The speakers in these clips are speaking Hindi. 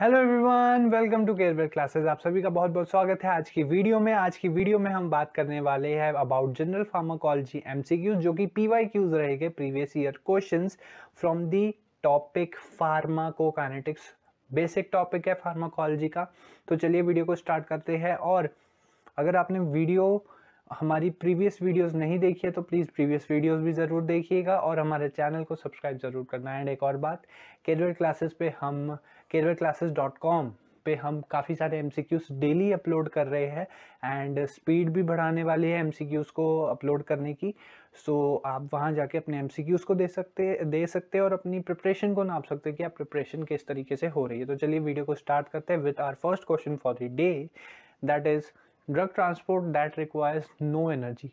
hello everyone welcome to Carewell classes आप सभी का बहुत बहुत स्वागत है आज की वीडियो में आज की वीडियो में हम बात करने वाले हैं अबाउट जनरल फार्माकोलॉजी एमसीक्यूज जो कि पीवाईक्यूज रहेंगे previous year questions from the topic pharmacokinetics basic topic है फार्माकोलॉजी का तो चलिए वीडियो को स्टार्ट करते हैं और अगर आपने वीडियो हमारी प्रीवियस वीडियोस नहीं देखी है तो प्लीज़ प्रीवियस वीडियोस भी ज़रूर देखिएगा और हमारे चैनल को सब्सक्राइब ज़रूर करना एंड एक और बात केडवेल क्लासेस पे हम केरवे क्लासेस डॉट कॉम पे हम काफ़ी सारे एम डेली अपलोड कर रहे हैं एंड स्पीड भी बढ़ाने वाली है एम को अपलोड करने की सो so, आप वहाँ जाके अपने एम को दे सकते दे सकते और अपनी प्रिपरेशन को नाप सकते कि आप प्रिपरेशन किस तरीके से हो रही है तो चलिए वीडियो को स्टार्ट करते हैं with our first question for the day that is drug transport that requires no energy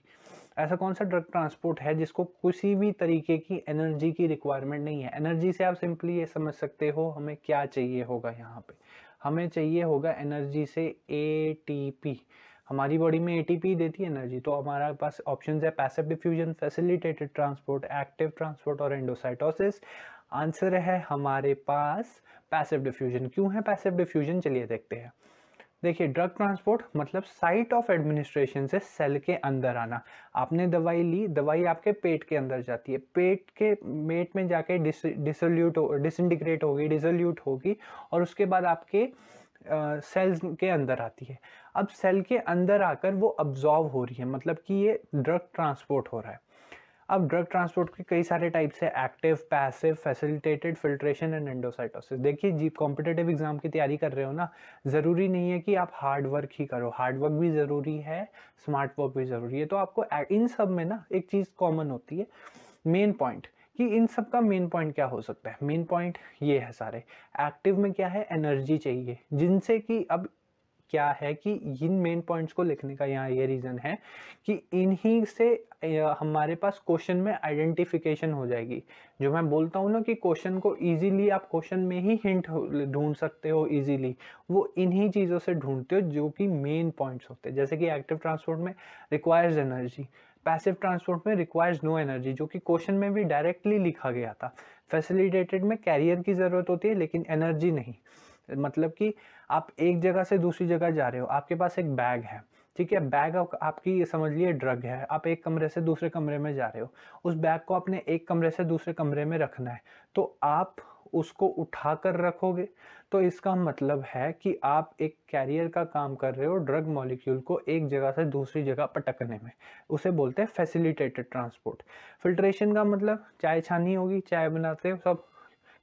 ऐसा कौन सा ड्रग ट्रांसपोर्ट है जिसको किसी भी तरीके की एनर्जी की रिक्वायरमेंट नहीं है एनर्जी से आप सिंपली ये समझ सकते हो हमें क्या चाहिए होगा यहाँ पे हमें चाहिए होगा एनर्जी से ए हमारी बॉडी में ए देती है एनर्जी तो हमारे पास ऑप्शन है passive diffusion facilitated transport active transport और एंडोसाइटोसिस आंसर है हमारे पास पैसिव डिफ्यूजन क्यों है पैसिव डिफ्यूजन चलिए देखते हैं देखिए ड्रग ट्रांसपोर्ट मतलब साइट ऑफ एडमिनिस्ट्रेशन से सेल के अंदर आना आपने दवाई ली दवाई आपके पेट के अंदर जाती है पेट के पेट में जाके डिस डिसोल्यूट हो डिसइंटीग्रेट होगी डिसोल्यूट होगी और उसके बाद आपके सेल्स के अंदर आती है अब सेल के अंदर आकर वो अब्जॉर्व हो रही है मतलब कि ये ड्रग ट्रांसपोर्ट हो रहा है अब ड्रग ट्रांसपोर्ट के कई सारे टाइप्स है active passive facilitated filtration and endocytosis देखिए जी कॉम्पिटेटिव एग्जाम की तैयारी कर रहे हो ना ज़रूरी नहीं है कि आप हार्ड वर्क ही करो हार्ड वर्क भी ज़रूरी है स्मार्ट वर्क भी ज़रूरी है तो आपको इन सब में ना एक चीज़ कॉमन होती है मेन पॉइंट कि इन सब का मेन पॉइंट क्या हो सकता है मेन पॉइंट ये है सारे एक्टिव में क्या है एनर्जी चाहिए जिनसे कि अब क्या है कि इन मेन पॉइंट्स को लिखने का यहाँ ये रीज़न है कि इन्हीं से हमारे पास क्वेश्चन में आइडेंटिफिकेशन हो जाएगी जो मैं बोलता हूँ ना कि क्वेश्चन को इजीली आप क्वेश्चन में ही हिंट ढूंढ सकते हो इजीली वो इन्हीं चीज़ों से ढूंढते हो जो कि मेन पॉइंट्स होते हैं जैसे कि एक्टिव ट्रांसपोर्ट में रिक्वायर्स एनर्जी पैसिव ट्रांसपोर्ट में रिक्वायर्स नो एनर्जी जो कि क्वेश्चन में भी डायरेक्टली लिखा गया था फैसिलिटेटेड में कैरियर की ज़रूरत होती है लेकिन एनर्जी नहीं मतलब कि आप एक जगह से दूसरी जगह जा रहे हो आपके पास एक बैग है ठीक है बैग आप, आपकी समझ लिए ड्रग है आप एक कमरे से दूसरे कमरे में जा रहे हो उस बैग को आपने एक कमरे से दूसरे कमरे में रखना है तो आप उसको उठा कर रखोगे तो इसका मतलब है कि आप एक कैरियर का काम कर रहे हो ड्रग मॉलिक्यूल को एक जगह से दूसरी जगह पटकने में उसे बोलते हैं फैसिलिटेटेड ट्रांसपोर्ट फिल्ट्रेशन का मतलब चाय छानी होगी चाय बनाते हो सब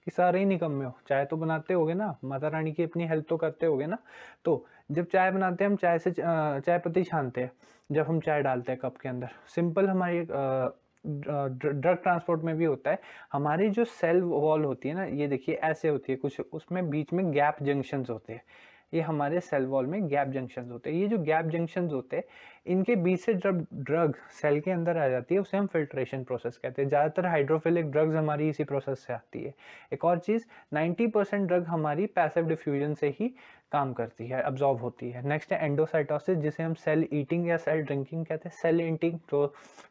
कि सारे ही निकम्मे हो चाय तो बनाते होगे ना माता रानी की अपनी हेल्प तो करते होगे ना तो जब चाय बनाते हैं हम चाय से चाय पत्ती छानते हैं जब हम चाय डालते हैं कप के अंदर सिंपल हमारी ड्रग ट्रांसपोर्ट में भी होता है हमारी जो सेल वॉल होती है ना ये देखिए ऐसे होती है कुछ उसमें बीच में गैप जंक्शंस होते हैं ये हमारे सेल वॉल में गैप जंक्शंस होते हैं ये जो गैप जंक्शंस होते हैं इनके बीच से जब ड्रग सेल के अंदर आ जाती है उसे हम फिल्ट्रेशन प्रोसेस कहते हैं ज़्यादातर हाइड्रोफिलिक ड्रग्स हमारी इसी प्रोसेस से आती है एक और चीज़ 90% ड्रग हमारी पैसिव डिफ्यूजन से ही काम करती है अब्जॉर्ब होती है नेक्स्ट है एंडोसाइटोसिस जिसे हम सेल ईटिंग या सेल ड्रिंकिंग कहते हैं सेल ईटिंग तो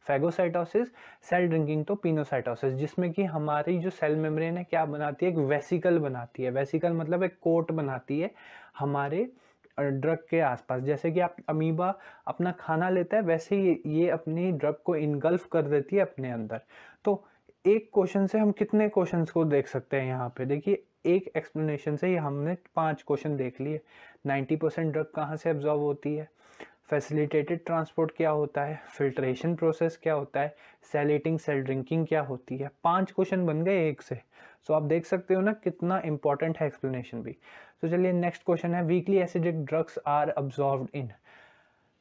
फैगोसाइटोसिस सेल ड्रिंकिंग तो पिनोसाइटोसिस जिसमें कि हमारी जो सेल मेम्ब्रेन है क्या बनाती है एक वेसिकल बनाती है वेसिकल मतलब एक कोट बनाती है हमारे ड्रग के आसपास जैसे कि आप अमीबा अपना खाना लेता है वैसे ही ये अपनी ड्रग को इनगल्फ कर देती है अपने अंदर तो एक क्वेश्चन से हम कितने क्वेश्चंस को देख सकते हैं यहाँ पे देखिए एक एक्सप्लेनेशन से ही हमने पांच क्वेश्चन देख लिए 90 परसेंट ड्रग कहाँ से एब्जॉर्व होती है फैसिलिटेटेड ट्रांसपोर्ट क्या होता है फिल्ट्रेशन प्रोसेस क्या होता है सेलेटिंग सेल ड्रिंकिंग क्या होती है पांच क्वेश्चन बन गए एक से सो so, आप देख सकते हो ना कितना इंपॉर्टेंट है एक्सप्लेनेशन भी तो so, चलिए नेक्स्ट क्वेश्चन है weakly acidic drugs are absorb in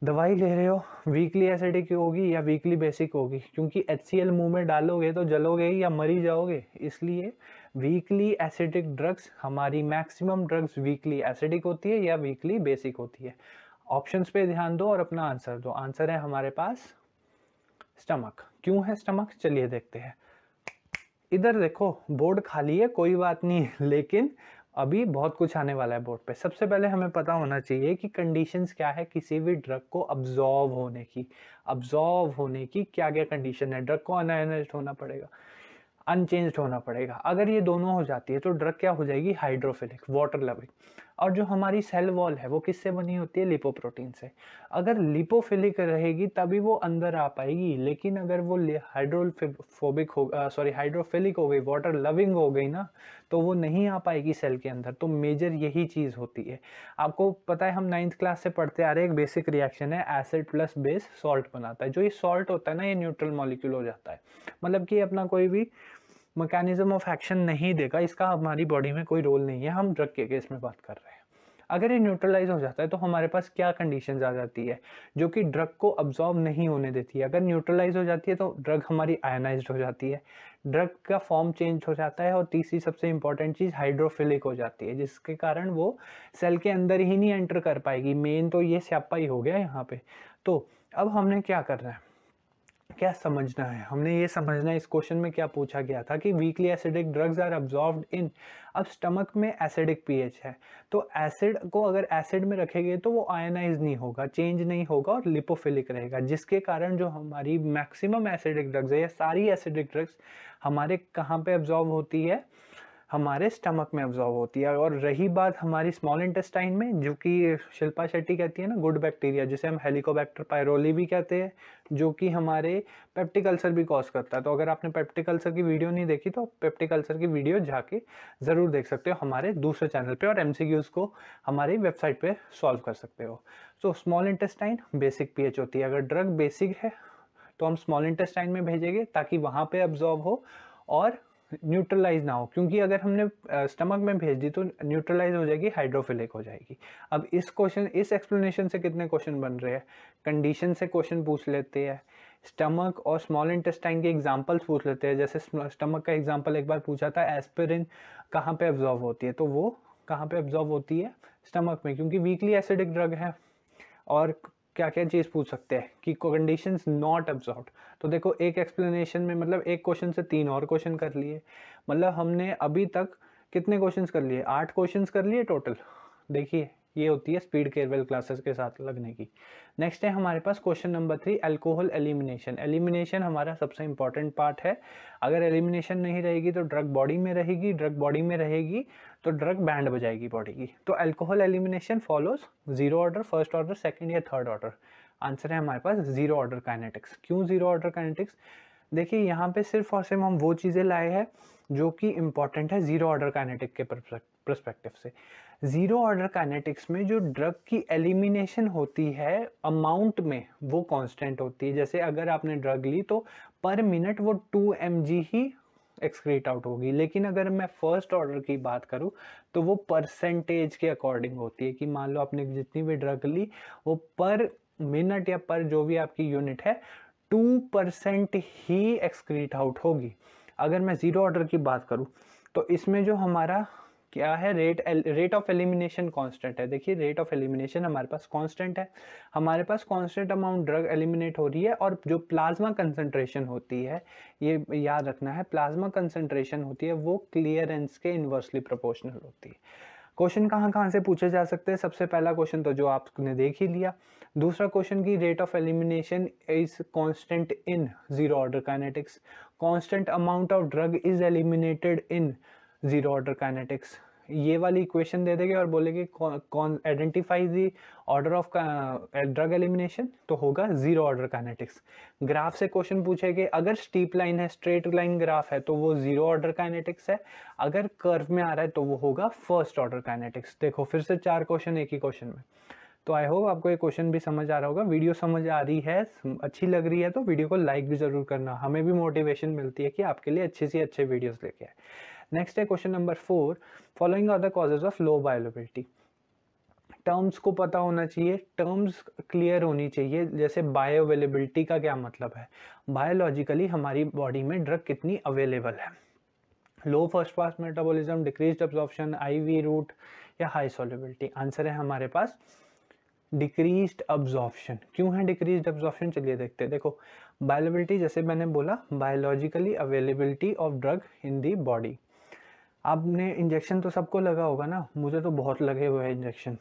दवाई ले रहे हो वीकली एसिडिक होगी या वीकली बेसिक होगी क्योंकि एच सी एल मुँह में डालोगे तो जलोगे या मरी जाओगे इसलिए वीकली एसिडिक ड्रग्स हमारी मैक्सिमम ड्रग्स वीकली एसिडिक होती है या वीकली बेसिक होती है ऑप्शंस पे ध्यान दो और अपना आंसर दो आंसर है हमारे पास स्टमक क्यों है स्टमक चलिए देखते हैं इधर देखो बोर्ड खाली है कोई बात नहीं लेकिन अभी बहुत कुछ आने वाला है बोर्ड पे सबसे पहले हमें पता होना चाहिए कि कंडीशंस क्या है किसी भी ड्रग को अब्जॉर्व होने की अब्जॉर्व होने की क्या क्या कंडीशन है ड्रग को अनाइनाइज होना पड़ेगा अनचेंज्ड होना पड़ेगा अगर ये दोनों हो जाती है तो ड्रग क्या हो जाएगी हाइड्रोफिलिक वाटर लविंग और जो हमारी सेल वॉल है वो किससे बनी होती है लिपोप्रोटीन से अगर लिपोफिलिक रहेगी तभी वो अंदर आ पाएगी लेकिन अगर वो हाइड्रोफोबिक हो सॉरी हाइड्रोफिलिक हो गई वाटर लविंग हो गई ना तो वो नहीं आ पाएगी सेल के अंदर तो मेजर यही चीज़ होती है आपको पता है हम नाइन्थ क्लास से पढ़ते आ रहे एक बेसिक रिएक्शन है एसिड प्लस बेस सॉल्ट बनाता है जो ये सॉल्ट होता है ना ये न्यूट्रल मॉलिक्यूल हो जाता है मतलब कि अपना कोई भी मैकेनिज्म ऑफ एक्शन नहीं देगा इसका हमारी बॉडी में कोई रोल नहीं है हम ड्रग के केस में बात कर रहे हैं अगर ये न्यूट्रलाइज हो जाता है तो हमारे पास क्या कंडीशन आ जाती है जो कि ड्रग को अब्जॉर्ब नहीं होने देती है अगर न्यूट्रलाइज हो जाती है तो ड्रग हमारी आयनाइज हो जाती है ड्रग का फॉर्म चेंज हो जाता है और तीसरी सबसे इंपॉर्टेंट चीज़ हाइड्रोफिलिक हो जाती है जिसके कारण वो सेल के अंदर ही नहीं एंटर कर पाएगी मेन तो ये स्यापा ही हो गया यहाँ पे तो अब हमने क्या करना है क्या समझना है हमने ये समझना है इस क्वेश्चन में क्या पूछा गया था कि weakly acidic drugs are absorb in अब स्टमक में एसिडिक पीएच है तो एसिड को अगर एसिड में रखेंगे तो वो आयनाइज नहीं होगा चेंज नहीं होगा और लिपोफिलिक रहेगा जिसके कारण जो हमारी मैक्सिमम एसिडिक ड्रग्स है या सारी एसिडिक ड्रग्स हमारे कहाँ पे ऑब्जॉर्व होती है हमारे स्टमक में ऑब्जॉर्व होती है और रही बात हमारी स्मॉल इंटेस्टाइन में जो कि शिल्पा शेट्टी कहती है ना गुड बैक्टीरिया जिसे हम हेलिकोबैक्टर पायरोली भी कहते हैं जो कि हमारे पेप्टिक अल्सर भी कॉज करता है तो अगर आपने पेप्टिक अल्सर की वीडियो नहीं देखी तो पेप्टिक अल्सर की वीडियो जाके ज़रूर देख सकते हो हमारे दूसरे चैनल पर और एम को हमारी वेबसाइट पर सॉल्व कर सकते हो तो स्मॉल इंटेस्टाइन बेसिक एच होती है अगर ड्रग बेसिक है तो हम स्मॉल इंटेस्टाइन में भेजेंगे ताकि वहाँ पर ऑब्जॉर्व हो और न्यूट्रलाइज ना हो क्योंकि अगर हमने स्टमक में भेज दी तो न्यूट्रलाइज हो जाएगी हाइड्रोफिलिक हो जाएगी अब इस क्वेश्चन इस एक्सप्लेनेशन से कितने क्वेश्चन बन रहे हैं कंडीशन से क्वेश्चन पूछ लेते हैं स्टमक और स्मॉल इंटेस्टाइन के एग्जाम्पल्स पूछ लेते हैं जैसे स्टमक का एग्जाम्पल एक बार पूछा था एस्पिरिन कहाँ पे ऑब्जॉर्व होती है तो वो कहाँ पे ऑब्जॉर्व होती है स्टमक में क्योंकि वीकली एसिडिक ड्रग है और क्या क्या चीज़ पूछ सकते हैं कि कंडीशन नॉट ऑब्जॉर्व तो देखो एक एक्सप्लेनेशन में मतलब एक क्वेश्चन से तीन और क्वेश्चन कर लिए मतलब हमने अभी तक कितने क्वेश्चंस कर लिए आठ क्वेश्चंस कर लिए टोटल देखिए ये होती है स्पीड केयरवेल क्लासेस के साथ लगने की नेक्स्ट है हमारे पास question number three alcohol elimination elimination हमारा सबसे इंपॉर्टेंट पार्ट है अगर एलिमिनेशन नहीं रहेगी तो ड्रग बॉडी में रहेगी ड्रग बॉडी में रहेगी तो ड्रग बैंड बजाएगी बॉडी की तो alcohol elimination follows zero order first order second या थर्ड ऑर्डर आंसर है हमारे पास जीरो ऑर्डर काइनेटिक्स क्यों जीरो ऑर्डर काइनेटिक्स देखिए यहाँ पे सिर्फ और सिर्फ हम वो चीज़ें लाए हैं जो कि इम्पॉर्टेंट है ज़ीरो ऑर्डर काइनेटिक के परस्पेक्टिव से ज़ीरो ऑर्डर काइनेटिक्स में जो ड्रग की एलिमिनेशन होती है अमाउंट में वो कांस्टेंट होती है जैसे अगर आपने ड्रग ली तो पर मिनट वो टू एम ही एक्सक्रीट आउट होगी लेकिन अगर मैं फर्स्ट ऑर्डर की बात करूँ तो वो परसेंटेज के अकॉर्डिंग होती है कि मान लो आपने जितनी भी ड्रग ली वो पर मिनट या पर जो भी आपकी यूनिट है टू परसेंट ही एक्सक्रीट आउट होगी अगर मैं ज़ीरो ऑर्डर की बात करूँ तो इसमें जो हमारा क्या है rate rate of elimination constant है देखिए रेट ऑफ एलिमिनेशन हमारे पास कांस्टेंट है हमारे पास कांस्टेंट अमाउंट ड्रग एलिमिनेट हो रही है और जो प्लाज्मा कंसंट्रेशन होती है ये याद रखना है प्लाज्मा कंसंट्रेशन होती है वो क्लियरेंस के इन्वर्सली प्रोपोर्शनल होती है क्वेश्चन कहाँ कहाँ से पूछे जा सकते हैं सबसे पहला क्वेश्चन तो जो आपने देख ही लिया दूसरा क्वेश्चन की rate of elimination is constant in zero order kinetics constant amount of drug is eliminated in zero order kinetics ये वाली इक्वेशन दे देंगे और बोलेंगे कौन identify the order of drug elimination तो होगा जीरो ऑर्डर काइनेटिक्स ग्राफ से क्वेश्चन पूछेंगे अगर स्टीप लाइन है स्ट्रेट लाइन ग्राफ है तो वो जीरो ऑर्डर काइनेटिक्स है अगर कर्व में आ रहा है तो वो होगा फर्स्ट ऑर्डर काइनेटिक्स देखो फिर से चार क्वेश्चन एक ही क्वेश्चन में तो आई होप आपको ये क्वेश्चन भी समझ आ रहा होगा वीडियो समझ आ रही है अच्छी लग रही है तो वीडियो को लाइक भी ज़रूर करना हमें भी मोटिवेशन मिलती है कि आपके लिए अच्छे से अच्छे वीडियोस लेके आए नेक्स्ट है question number four following are the causes of low bioavailability terms को पता होना चाहिए टर्म्स क्लियर होनी चाहिए जैसे बायो अवेलेबिलिटी का क्या मतलब है बायोलॉजिकली हमारी बॉडी में ड्रग कितनी अवेलेबल है low first pass metabolism decreased absorption IV route या हाई सॉल्युबिलिटी आंसर है हमारे पास डिक्रीज्ड अब्जॉर्प्शन क्यों है डिक्रीज्ड अब्जॉर्प्शन चलिए देखते हैं देखो बायोलेबिलिटी जैसे मैंने बोला biologically availability of drug in the body आपने इंजेक्शन तो सबको लगा होगा ना मुझे तो बहुत लगे हुए हैं इंजेक्शन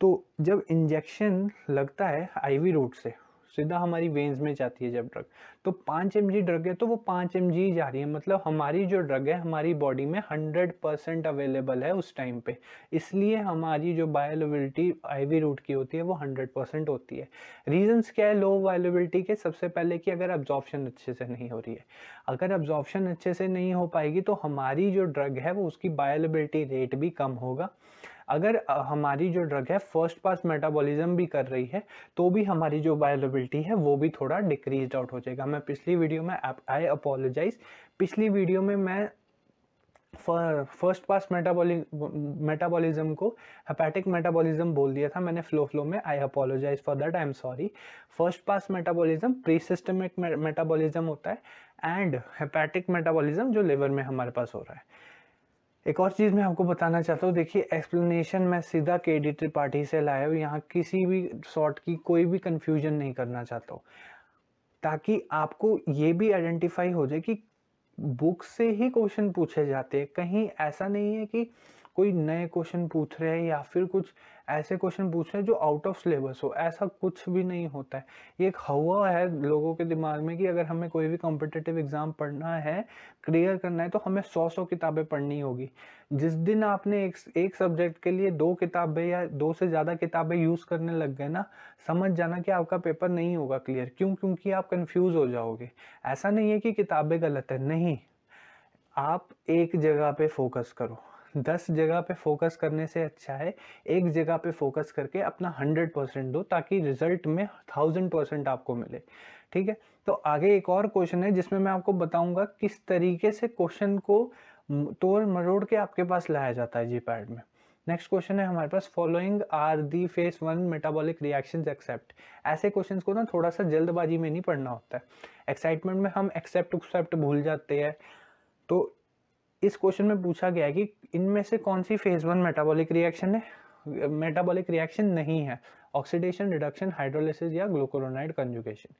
तो जब इंजेक्शन लगता है आईवी रूट से सीधा हमारी वेंस में जाती है जब ड्रग तो पाँच एम ड्रग है तो वो पाँच एम जा रही है मतलब हमारी जो ड्रग है हमारी बॉडी में हंड्रेड परसेंट अवेलेबल है उस टाइम पे इसलिए हमारी जो बायोलेबिलिटी आईवी रूट की होती है वो हंड्रेड परसेंट होती है रीजंस क्या है लो वायलेबिलिटी के सबसे पहले कि अगर अब्जॉर्प्शन अच्छे से नहीं हो रही है अगर अब्जॉर्प्शन अच्छे से नहीं हो पाएगी तो हमारी जो ड्रग है वो उसकी बायोलेबिलिटी रेट भी कम होगा अगर हमारी जो ड्रग है फर्स्ट पास मेटाबॉलिज्म भी कर रही है तो भी हमारी जो बायोलेबिलिटी है वो भी थोड़ा डिक्रीज आउट हो जाएगा मैं पिछली वीडियो में आई अपोलोजाइज पिछली वीडियो में मैं फर्स्ट पास मेटाबॉलिक मेटाबॉलिज्म को हेपेटिक मेटाबॉलिज्म बोल दिया था मैंने फ्लो फ्लो में I apologize for that I am sorry first pass metabolism pre systemic metabolism होता है एंड हेपेटिक मेटाबॉलिज्म जो लिवर में हमारे पास हो रहा है एक और चीज़ मैं आपको बताना चाहता हूँ देखिए एक्सप्लेनेशन मैं सीधा के एडिटर पार्टी से लाया हूँ यहाँ किसी भी शॉर्ट की कोई भी कन्फ्यूजन नहीं करना चाहता हूँ ताकि आपको ये भी आइडेंटिफाई हो जाए कि बुक से ही क्वेश्चन पूछे जाते हैं कहीं ऐसा नहीं है कि कोई नए क्वेश्चन पूछ रहे हैं या फिर कुछ ऐसे क्वेश्चन पूछ रहे हैं जो आउट ऑफ सिलेबस हो ऐसा कुछ भी नहीं होता है ये एक हवा है लोगों के दिमाग में कि अगर हमें कोई भी कॉम्पिटेटिव एग्ज़ाम पढ़ना है क्लियर करना है तो हमें सौ सौ किताबें पढ़नी होगी जिस दिन आपने एक एक सब्जेक्ट के लिए दो किताबें या दो से ज़्यादा किताबें यूज़ करने लग गए ना समझ जाना कि आपका पेपर नहीं होगा क्लियर क्यों क्योंकि आप कन्फ्यूज़ हो जाओगे ऐसा नहीं है कि किताबें गलत है नहीं आप एक जगह पे फोकस करो दस जगह पे फोकस करने से अच्छा है एक जगह पे फोकस करके अपना हंड्रेड परसेंट दो ताकि रिजल्ट में थाउजेंड परसेंट आपको मिले ठीक है तो आगे एक और क्वेश्चन है जिसमें मैं आपको बताऊंगा किस तरीके से क्वेश्चन को तोड़ मरोड़ के आपके पास लाया जाता है जी पैड में नेक्स्ट क्वेश्चन है हमारे पास following are the phase one metabolic reactions except ऐसे क्वेश्चंस को ना थोड़ा सा जल्दबाजी में नहीं पढ़ना होता है एक्साइटमेंट में हम एक्सेप्ट एक्सेप्ट भूल जाते हैं तो इस क्वेश्चन में पूछा गया है कि इनमें से कौन सी फेज वन मेटाबॉलिक रिएक्शन है मेटाबॉलिक रिएक्शन नहीं है ऑक्सीडेशन रिडक्शन हाइड्रोलिसिस या ग्लूकोरोनाइड कंजुगेशन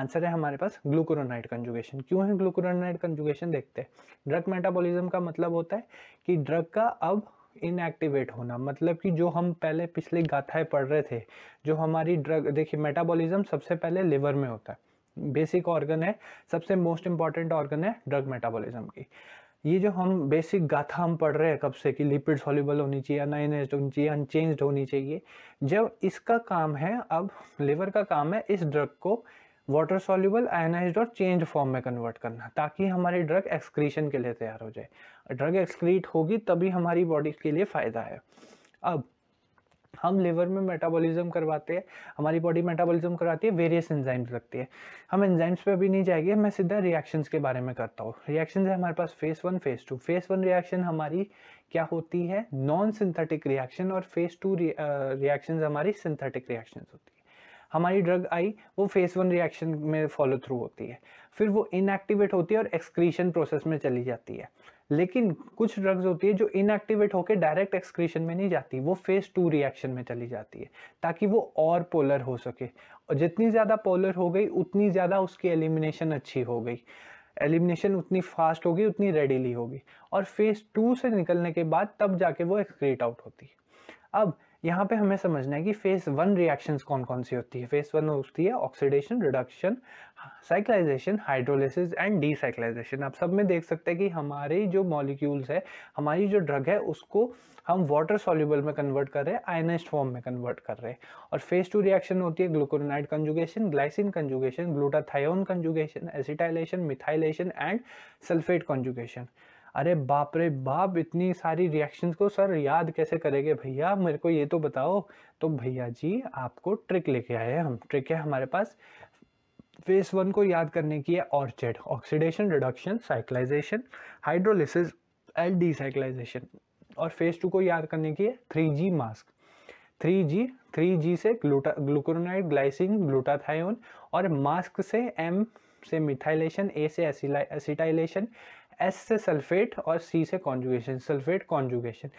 आंसर है हमारे पास ग्लूकोरोनाइड कंजुगेशन क्यों है ग्लूकोरोनाइड कंजुगेशन देखते हैं ड्रग मेटाबॉलिज्म का मतलब होता है कि ड्रग का अब इनएक्टिवेट होना मतलब कि जो हम पहले पिछले गाथाएं पढ़ रहे थे जो हमारी ड्रग देखिए मेटाबॉलिज्म सबसे पहले लिवर में होता है बेसिक ऑर्गन है सबसे मोस्ट इंपॉर्टेंट ऑर्गन है ड्रग मेटाबॉलिज्म की ये जो हम बेसिक गाथा हम पढ़ रहे हैं कब से कि लिपिड सॉल्यूबल होनी चाहिए अनाइनाइज्ड होनी चाहिए अनचेंज्ड होनी चाहिए जब इसका काम है अब लिवर का काम है इस ड्रग को वाटर सॉल्यूबल आयनाइज्ड और चेंज फॉर्म में कन्वर्ट करना ताकि हमारी ड्रग एक्सक्रीशन के लिए तैयार हो जाए ड्रग एक्सक्रीट होगी तभी हमारी बॉडी के लिए फ़ायदा है अब हम लिवर में मेटाबॉलिज्म करवाते हैं हमारी बॉडी मेटाबॉलिज्म करवाती है वेरियस एंजाइम्स लगती है हम एंजाइम्स पे अभी नहीं जाएंगे मैं सीधा रिएक्शंस के बारे में करता हूँ रिएक्शंस है हमारे पास phase one phase two phase one reaction हमारी क्या होती है नॉन सिंथेटिक रिएक्शन और फेस टू रिएक्शन हमारी सिंथेटिक रिएक्शन होती है हमारी ड्रग आई वो फेस वन रिएक्शन में फॉलो थ्रू होती है फिर वो इनएक्टिवेट होती है और एक्सक्रीशन प्रोसेस में चली जाती है लेकिन कुछ ड्रग्स होती है जो इनएक्टिवेट होकर डायरेक्ट एक्सक्रीशन में नहीं जाती वो फेज टू रिएक्शन में चली जाती है ताकि वो और पोलर हो सके और जितनी ज़्यादा पोलर हो गई उतनी ज़्यादा उसकी एलिमिनेशन अच्छी हो गई एलिमिनेशन उतनी फास्ट होगी उतनी रेडीली होगी और फेज टू से निकलने के बाद तब जाके वो एक्सक्रीट आउट होती है अब यहाँ पे हमें समझना है कि फेज वन रिएक्शंस कौन कौन सी होती है फेज वन होती है oxidation reduction cyclization hydrolysis and decyclization आप सब में देख सकते हैं कि हमारे जो मॉलिक्यूल्स है हमारी जो ड्रग है उसको हम वाटर सॉल्यूबल में कन्वर्ट कर रहे हैं आयनाइज फॉर्म में कन्वर्ट कर रहे हैं और फेज टू रिएक्शन होती है glucuronide conjugation glycine conjugation glutathione conjugation acetylation methylation and sulphate conjugation अरे बाप रे बाप इतनी सारी रिएक्शंस को सर याद कैसे करेंगे भैया मेरे को ये तो बताओ तो भैया जी आपको ट्रिक लेके आए हैं हम ट्रिक है हमारे पास फेस वन को याद करने की है orchid oxidation reduction cyclization hydrolysis decyclization और फेस टू को याद करने की है three G mask three G three G से ग्लूटा ग्लूकोनाइड ग्लाइसिन ग्लूटाथायोन और मास्क से एम से मिथाइलेशन ए से एसिटाइलेशन एस से सल्फेट और सी से कॉन्जुगेशन सल्फेट कॉन्जुगेशन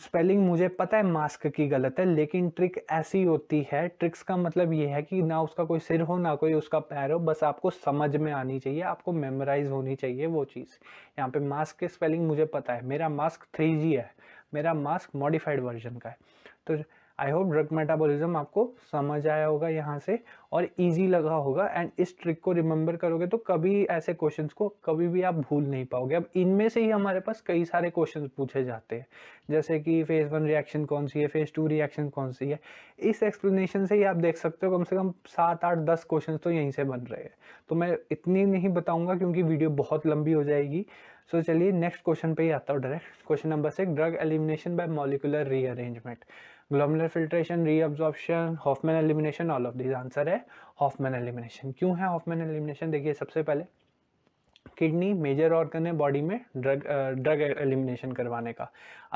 स्पेलिंग मुझे पता है मास्क की गलत है लेकिन ट्रिक ऐसी होती है ट्रिक्स का मतलब ये है कि ना उसका कोई सिर हो ना कोई उसका पैर हो बस आपको समझ में आनी चाहिए आपको मेमोराइज होनी चाहिए वो चीज़ यहाँ पे मास्क के स्पेलिंग मुझे पता है मेरा मास्क थ्री है मेरा मास्क मॉडिफाइड वर्जन का है तो आई होप ड्रग मेटाबॉलिज्म आपको समझ आया होगा यहाँ से और इजी लगा होगा एंड इस ट्रिक को रिमेंबर करोगे तो कभी ऐसे क्वेश्चंस को कभी भी आप भूल नहीं पाओगे अब इनमें से ही हमारे पास कई सारे क्वेश्चंस पूछे जाते हैं जैसे कि फेज़ वन रिएक्शन कौन सी है फेज़ टू रिएक्शन कौन सी है इस एक्सप्लेनेशन से ही आप देख सकते हो कम से कम सात आठ दस क्वेश्चन तो यहीं से बन रहे हैं तो मैं इतनी नहीं बताऊँगा क्योंकि वीडियो बहुत लंबी हो जाएगी सो चलिए नेक्स्ट क्वेश्चन पे ही आता हूँ direct question number six drug elimination by molecular rearrangement glomerular filtration reabsorption Hofmann elimination all of this answer है हॉफमैन एलिमिनेशन क्यों है हॉफमैन एलिमिनेशन देखिए सबसे पहले किडनी मेजर ऑर्गन है बॉडी में ड्रग ड्रग एलिमिनेशन करवाने का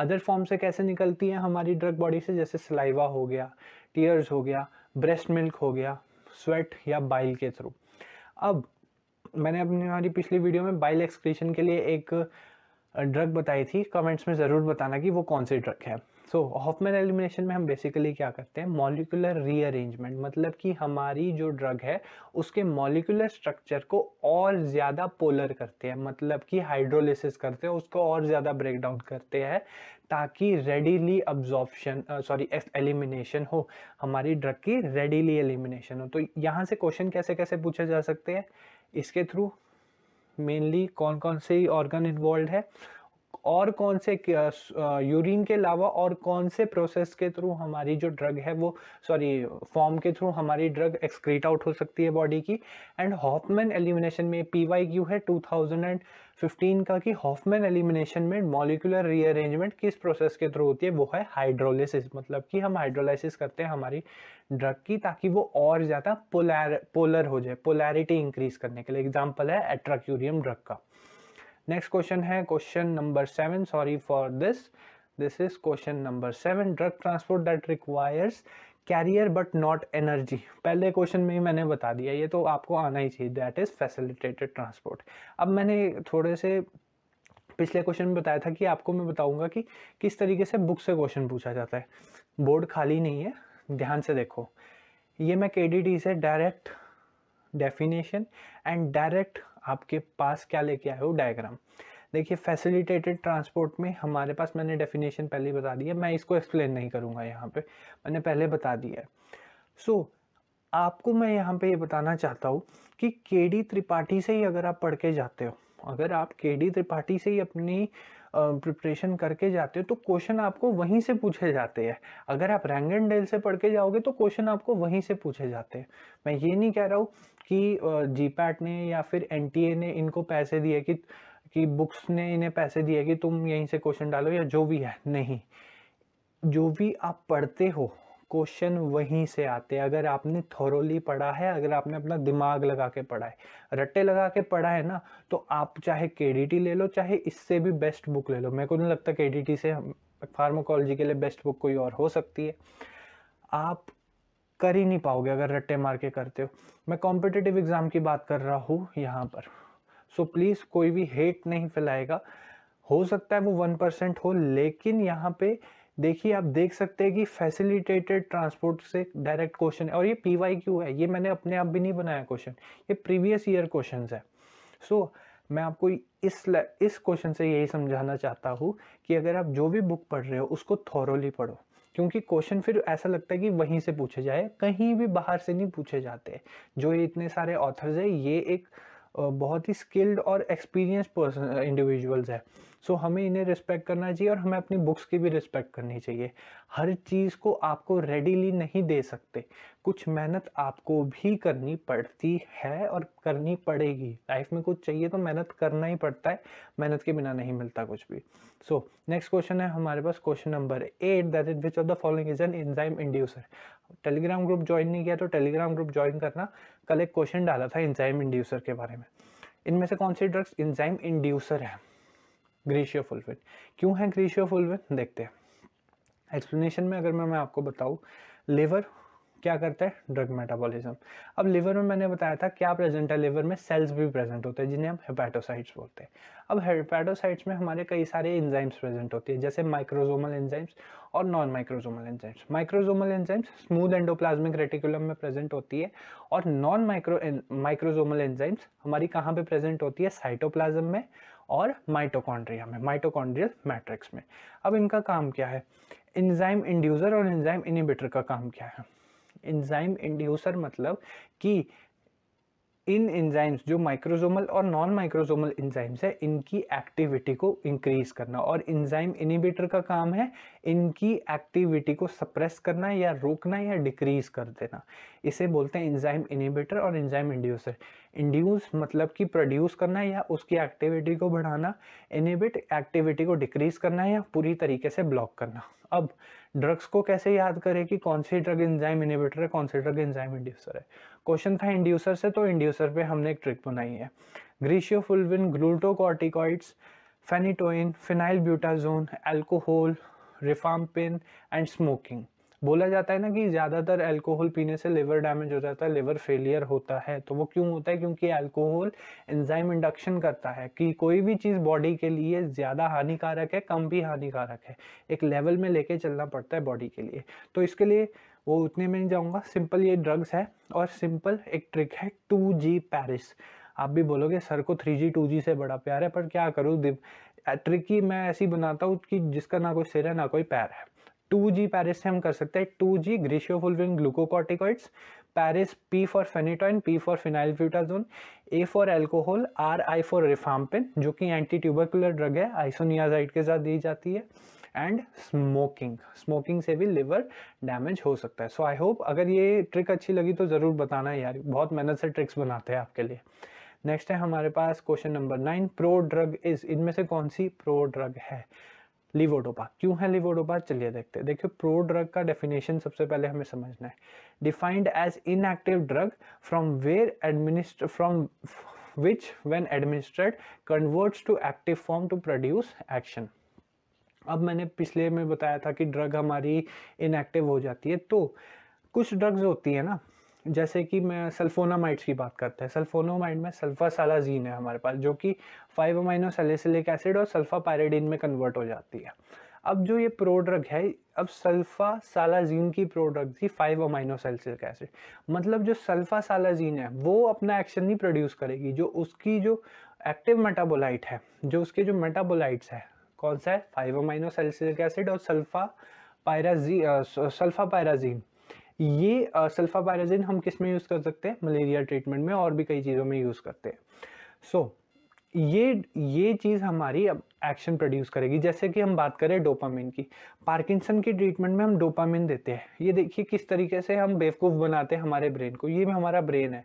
अदर फॉर्म से कैसे निकलती है हमारी ड्रग बॉडी से जैसे सलाइवा हो गया टीयर्स हो गया ब्रेस्ट मिल्क हो गया स्वेट या बाइल के थ्रू अब मैंने अपनी हमारी पिछली वीडियो में बाइल एक्सक्रीशन के लिए एक ड्रग बताई थी कमेंट्स में ज़रूर बताना कि वो कौन सी ड्रग है सो हॉफमैन एलिमिनेशन में हम बेसिकली क्या करते हैं मॉलिकुलर रीअरेंजमेंट मतलब कि हमारी जो ड्रग है उसके मॉलिकुलर स्ट्रक्चर को और ज़्यादा पोलर करते हैं मतलब कि हाइड्रोलिसिस करते हैं उसको और ज़्यादा ब्रेक डाउन करते हैं ताकि रेडीली अब्जॉर्प्शन सॉरी एलिमिनेशन हो हमारी ड्रग की रेडीली एलिमिनेशन हो तो यहाँ से क्वेश्चन कैसे कैसे पूछे जा सकते हैं इसके थ्रू मेनली कौन कौन से ऑर्गन इन्वॉल्व है और कौन से यूरिन के अलावा और कौन से प्रोसेस के थ्रू हमारी जो ड्रग है वो सॉरी फॉर्म के थ्रू हमारी ड्रग एक्सक्रीट आउट हो सकती है बॉडी की एंड हॉफमैन एलिमिनेशन में पी वाई क्यू है टू थाउजेंड एंड फिफ्टीन का कि हॉफमैन एलिमिनेशन में मॉलिकुलर रीअरेंजमेंट किस प्रोसेस के थ्रू होती है वो है हाइड्रोलिसिस मतलब कि हम हाइड्रोलाइसिस करते हैं हमारी ड्रग की ताकि वो और ज़्यादा पोलर पोलर हो जाए पोलैरिटी इंक्रीज करने के लिए एग्जाम्पल है एट्राक्यूरियम ड्रग का नेक्स्ट क्वेश्चन है question number seven sorry for this this is question number seven drug transport that requires carrier but not energy पहले क्वेश्चन में ही मैंने बता दिया ये तो आपको आना ही चाहिए दैट इज़ फैसिलिटेटेड ट्रांसपोर्ट अब मैंने थोड़े से पिछले क्वेश्चन में बताया था कि आपको मैं बताऊंगा कि किस तरीके से बुक से क्वेश्चन पूछा जाता है बोर्ड खाली नहीं है ध्यान से देखो ये मैं के से डायरेक्ट डेफिनेशन एंड डायरेक्ट आपके पास क्या लेके आए हो डायग्राम देखिए फैसिलिटेटेड ट्रांसपोर्ट में हमारे पास मैंने डेफिनेशन पहले ही बता दी है मैं इसको एक्सप्लेन नहीं करूँगा यहाँ पे मैंने पहले बता दिया है सो so, आपको मैं यहाँ पे ये यह बताना चाहता हूँ कि के त्रिपाठी से ही अगर आप पढ़ के जाते हो अगर आप के त्रिपाठी से ही अपनी प्रिपरेशन करके जाते हो तो क्वेश्चन आपको वहीं से पूछे जाते हैं अगर आप रैंगन डेल से पढ़ के जाओगे तो क्वेश्चन आपको वहीं से पूछे जाते हैं मैं ये नहीं कह रहा हूँ कि जीपैट ने या फिर एनटीए ने इनको पैसे दिए कि कि बुक्स ने इन्हें पैसे दिए कि तुम यहीं से क्वेश्चन डालो या जो भी है नहीं जो भी आप पढ़ते हो क्वेश्चन वहीं से आते हैं अगर आपने थोरोली पढ़ा है अगर आपने अपना दिमाग लगा के पढ़ा है रट्टे लगा के पढ़ा है ना तो आप चाहे के ले लो चाहे इससे भी बेस्ट बुक ले लो मेरे को नहीं लगता के से फार्माकोलॉजी के लिए बेस्ट बुक कोई और हो सकती है आप कर ही नहीं पाओगे अगर रट्टे मार के करते हो मैं कॉम्पिटिटिव एग्ज़ाम की बात कर रहा हूँ यहाँ पर सो so, प्लीज़ कोई भी हेट नहीं फैलाएगा हो सकता है वो वन परसेंट हो लेकिन यहाँ पे देखिए आप देख सकते हैं कि फैसिलिटेटेड ट्रांसपोर्ट से डायरेक्ट क्वेश्चन है और ये पी वाई क्यू है ये मैंने अपने आप भी नहीं बनाया क्वेश्चन ये प्रीवियस ईयर क्वेश्चन है सो so, मैं आपको इस इस क्वेश्चन से यही समझाना चाहता हूँ कि अगर आप जो भी बुक पढ़ रहे हो उसको थॉरोली पढ़ो क्योंकि क्वेश्चन फिर ऐसा लगता है कि वहीं से पूछे जाए कहीं भी बाहर से नहीं पूछे जाते जो ये इतने सारे ऑथर्स हैं ये एक बहुत ही स्किल्ड और एक्सपीरियंस पर्सन इंडिविजुअल्स है सो so, हमें इन्हें रिस्पेक्ट करना चाहिए और हमें अपनी बुक्स की भी रिस्पेक्ट करनी चाहिए हर चीज़ को आपको रेडीली नहीं दे सकते कुछ मेहनत आपको भी करनी पड़ती है और करनी पड़ेगी लाइफ में कुछ चाहिए तो मेहनत करना ही पड़ता है मेहनत के बिना नहीं मिलता कुछ भी सो नेक्स्ट क्वेश्चन है हमारे पास question number eight that is which of the following is an enzyme inducer Telegram group join नहीं किया तो टेलीग्राम ग्रुप ज्वाइन करना कल एक क्वेश्चन डाला था एंजाइम इंड्यूसर के बारे में इनमें से कौन सी ड्रग्स एंजाइम इंड्यूसर है ग्रीशियो फुलविन क्यों है ग्रीशियो फुलविन देखते हैं एक्सप्लेनेशन में अगर मैं मैं आपको बताऊँ लिवर क्या करते हैं ड्रग मेटाबॉलिज्म अब लिवर में मैंने बताया था क्या प्रेजेंट है लिवर में सेल्स भी प्रेजेंट होते हैं जिन्हें हम हेपेटोसाइट्स बोलते हैं अब हेपेटोसाइट्स में हमारे कई सारे एंजाइम्स प्रेजेंट होते हैं जैसे माइक्रोजोमल एंजाइम्स और non microsomal enzymes microsomal enzymes smooth endoplasmic reticulum में प्रेजेंट होती है और नॉन माइक्रो माइक्रोजोमल एंजाइम्स हमारी कहाँ पे प्रेजेंट होती है साइटोप्लाज्म में और माइटोकॉन्ड्रिया में माइटोकॉन्ड्रियल मैट्रिक्स में अब इनका काम क्या है इंजाइम इंड्यूसर और इंजाइम इनिबिटर का काम क्या है एंजाइम इंड्यूसर मतलब कि इन एंजाइम्स जो माइक्रोजोमल और नॉन माइक्रोजोमल एंजाइम्स है इनकी एक्टिविटी को इंक्रीज करना और एंजाइम इनिबेटर का काम है इनकी एक्टिविटी को सप्रेस करना या रोकना या डिक्रीज कर देना इसे बोलते हैं एंजाइम इनिबेटर और एंजाइम इंड्यूसर इंड्यूस मतलब कि प्रोड्यूस करना या उसकी एक्टिविटी को बढ़ाना इनिबिट एक्टिविटी को डिक्रीज करना या पूरी तरीके से ब्लॉक करना अब ड्रग्स को कैसे याद करें कि कौन सी ड्रग एंजाइम इनिबेटर है कौन सी ड्रग एंजाइम इंड्यूसर है क्वेश्चन था इंड्यूसर से तो इंड्यूसर पे हमने एक ट्रिक बनाई है griseofulvin glucocorticoids phenytoin phenylbutazone alcohol rifampin and smoking बोला जाता है ना कि ज़्यादातर अल्कोहल पीने से लिवर डैमेज हो जाता है लिवर फेलियर होता है तो वो क्यों होता है क्योंकि अल्कोहल एंजाइम इंडक्शन करता है कि कोई भी चीज़ बॉडी के लिए ज़्यादा हानिकारक है कम भी हानिकारक है एक लेवल में लेके चलना पड़ता है बॉडी के लिए तो इसके लिए वो उतने में नहीं जाऊँगा सिंपल ये ड्रग्स है और सिंपल एक ट्रिक है टू जी पैरिस आप भी बोलोगे सर को थ्री जी टू जी से बड़ा प्यार है पर क्या करूँ ट्रिक ही मैं ऐसी बनाता हूँ कि जिसका ना कोई सिर है ना कोई पैर है टू जी पैरिस से हम कर सकते हैं two G griseofulvin glucocorticoids Paris P for phenytoin P for phenylbutazone A for alcohol R I for rifampin जो कि एंटी ट्यूबरकुलर ड्रग है आइसोनियाजाइड के साथ दी जाती है एंड स्मोकिंग स्मोकिंग से भी लिवर डैमेज हो सकता है सो आई होप अगर ये ट्रिक अच्छी लगी तो ज़रूर बताना यार बहुत मेहनत से ट्रिक्स बनाते हैं आपके लिए नेक्स्ट है हमारे पास question number nine pro drug is इनमें से कौन सी प्रो ड्रग है लिवोडोपा क्यों है लिवोडोपा चलिए देखते हैं देखिए प्रो ड्रग का डेफिनेशन सबसे पहले हमें समझना है defined as inactive drug from where administ from which when administered converts to active form to produce action अब मैंने पिछले में बताया था कि ड्रग हमारी इनएक्टिव हो जाती है तो कुछ ड्रग्स होती है ना जैसे कि मैं सल्फोनामाइड्स की बात करते हैं सल्फोनामाइड में सल्फ़ा सालाजीन है हमारे पास जो कि फाइव अमाइनो सेलेसिलिक एसिड और सल्फा सल्फापायरिडीन में कन्वर्ट हो जाती है अब जो ये प्रोड्रग है अब सल्फा सालाजीन की प्रोड्रग थी फाइव अमाइनो सेलसिलिक एसिड मतलब जो सल्फा सालाजीन है वो अपना एक्शन नहीं प्रोड्यूस करेगी जो उसकी जो एक्टिव मेटाबोलाइट है जो उसके जो मेटाबोलाइट्स है कौन सा है फाइव अमाइनो एसिड और सल्फा पायराजी सल्फा पायराजीन ये सल्फा पायराजीन हम किस में यूज़ कर सकते हैं मलेरिया ट्रीटमेंट में और भी कई चीज़ों में यूज़ करते हैं सो so, ये ये चीज़ हमारी अब एक्शन प्रोड्यूस करेगी जैसे कि हम बात करें डोपामिन की पार्किंसन की ट्रीटमेंट में हम डोपामिन देते हैं ये देखिए किस तरीके से हम बेवकूफ़ बनाते हैं हमारे ब्रेन को ये भी हमारा ब्रेन है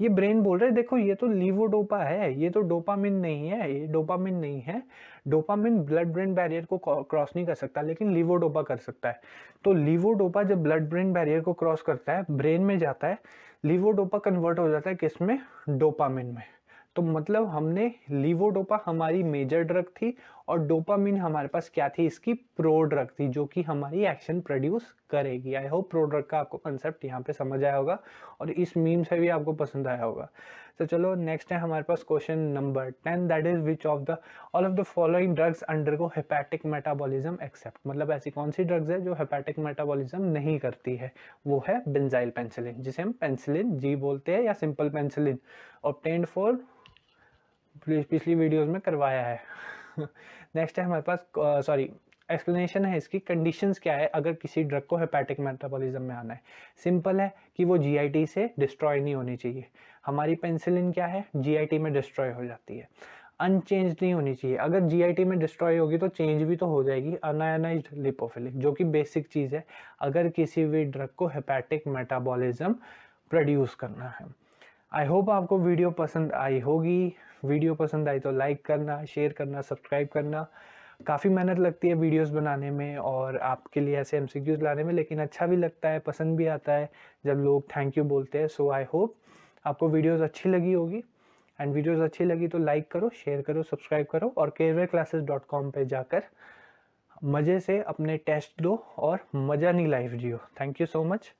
ये ब्रेन बोल रहा है देखो ये तो लीवोडोपा है ये तो डोपामिन नहीं है ये डोपामिन नहीं है डोपामिन ब्लड ब्रेन बैरियर को क्रॉस नहीं कर सकता लेकिन लीवोडोपा कर सकता है तो लीवोडोपा जब ब्लड ब्रेन बैरियर को क्रॉस करता है ब्रेन में जाता है लीवोडोपा कन्वर्ट हो जाता है किसमें डोपामिन में तो मतलब हमने लीवोडोपा हमारी मेजर ड्रग थी और डोपामिन हमारे पास क्या थी इसकी प्रो ड्रग थी जो कि हमारी एक्शन प्रोड्यूस करेगी आई होप प्रो ड्रग का आपको कंसेप्ट यहाँ पे समझ आया होगा और इस मीम से भी आपको पसंद आया होगा तो चलो नेक्स्ट है हमारे पास question number ten that is which of the all of the following drugs undergo hepatic metabolism except मतलब ऐसी कौन सी ड्रग्स है जो हेपैटिक मेटाबोलिज्म नहीं करती है वो है बेंजाइल पेंसिलिन जिसे हम पेंसिलिन जी बोलते हैं या सिंपल पेंसिलिन ऑप्टेंड फॉर पिछली वीडियोज में करवाया है नेक्स्ट है हमारे पास सॉरी uh, एक्सप्लेनेशन है इसकी कंडीशंस क्या है अगर किसी ड्रग को हेपेटिक मेटाबॉलिज्म में आना है सिंपल है कि वो जी से डिस्ट्रॉय नहीं होनी चाहिए हमारी पेंसिलिन क्या है जी में डिस्ट्रॉय हो जाती है अनचेंज नहीं होनी चाहिए अगर जी में डिस्ट्रॉय होगी तो चेंज भी तो हो जाएगी अनायनाइज लिपोफिलिक जो कि बेसिक चीज़ है अगर किसी भी ड्रग को हेपेटिक मेटाबॉलिज्म प्रोड्यूस करना है आई होप आपको वीडियो पसंद आई होगी वीडियो पसंद आई तो लाइक करना शेयर करना सब्सक्राइब करना काफ़ी मेहनत लगती है वीडियोस बनाने में और आपके लिए ऐसे एमसीक्यूज लाने में लेकिन अच्छा भी लगता है पसंद भी आता है जब लोग थैंक यू बोलते हैं सो आई होप आपको वीडियोस अच्छी लगी होगी एंड वीडियोस अच्छी लगी तो लाइक करो शेयर करो सब्सक्राइब करो और केयरवे क्लासेस डॉट कॉम पर जाकर मज़े से अपने टेस्ट दो और मज़ा नहीं लाइफ जियो थैंक यू सो मच